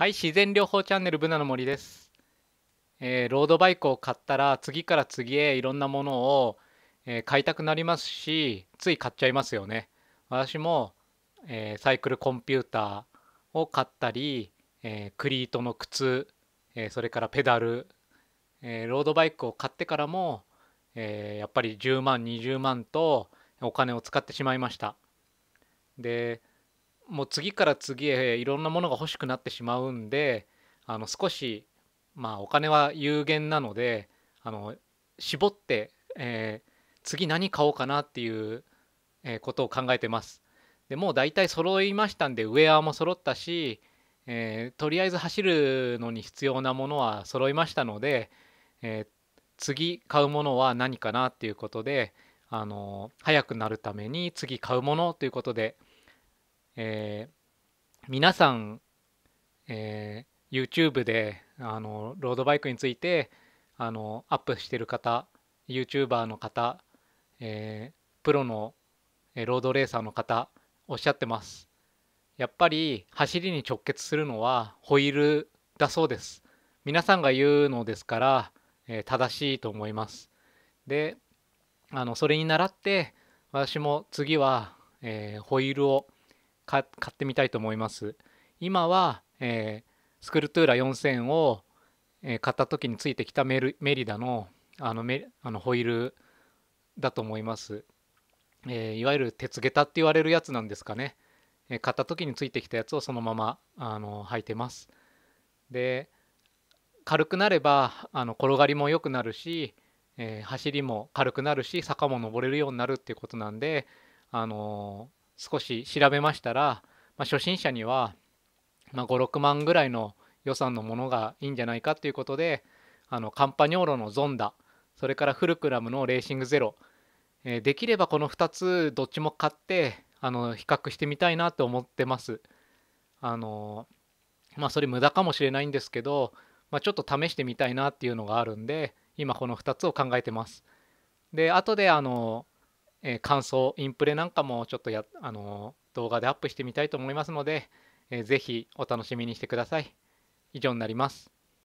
はい、自然療法チャンネルブナの森です、えー、ロードバイクを買ったら次から次へいろんなものを、えー、買いたくなりますし、つい買っちゃいますよね。私も、えー、サイクルコンピューターを買ったり、えクリートの靴、えそれからペダル、えロードバイクを買ってからも、えやっぱり10万、20万とお金を使ってしまいました。でもう次から次へいろんなものが欲しくなってしまうんであの少し、まあ、お金は有限なのであの絞って、えー、次何買おうかなっていう、えことを考えてます。でもう大体揃いましたんでウェアも揃ったし、えー、とりあえず走るのに必要なものは揃いましたので、え次買うものは何かなっていうことで、あの早くなるために次買うものということで。えー、皆さん、えー、YouTube であのロードバイクについてあのアップしてる方 YouTuber の方、えー、プロのロードレーサーの方おっしゃってますやっぱり走りに直結するのはホイールだそうです皆さんが言うのですから、えー、正しいと思いますであのそれに倣って私も次は、えー、ホイールを買ってみたいと思います。今は、えー、スクルトゥーラ4000を、えー、買った時についてきたメルメリダのあのメあのホイールだと思います。えー、いわゆる鉄下駄って言われるやつなんですかね。え買った時についてきたやつをそのままあの履いてます。で軽くなればあの転がりも良くなるし、えー、走りも軽くなるし坂も登れるようになるっていうことなんで、あの少し調べましたら、まあ、初心者には、まあ、56万ぐらいの予算のものがいいんじゃないかということであのカンパニョーロのゾンダそれからフルクラムのレーシングゼロ、えー、できればこの2つどっちも買ってあの比較してみたいなと思ってます。あのまあそれ無駄かもしれないんですけど、まあ、ちょっと試してみたいなっていうのがあるんで今この2つを考えてます。で後であのえー、感想、インプレなんかもちょっとや、あのー、動画でアップしてみたいと思いますので、えー、ぜひお楽しみにしてください。以上になります。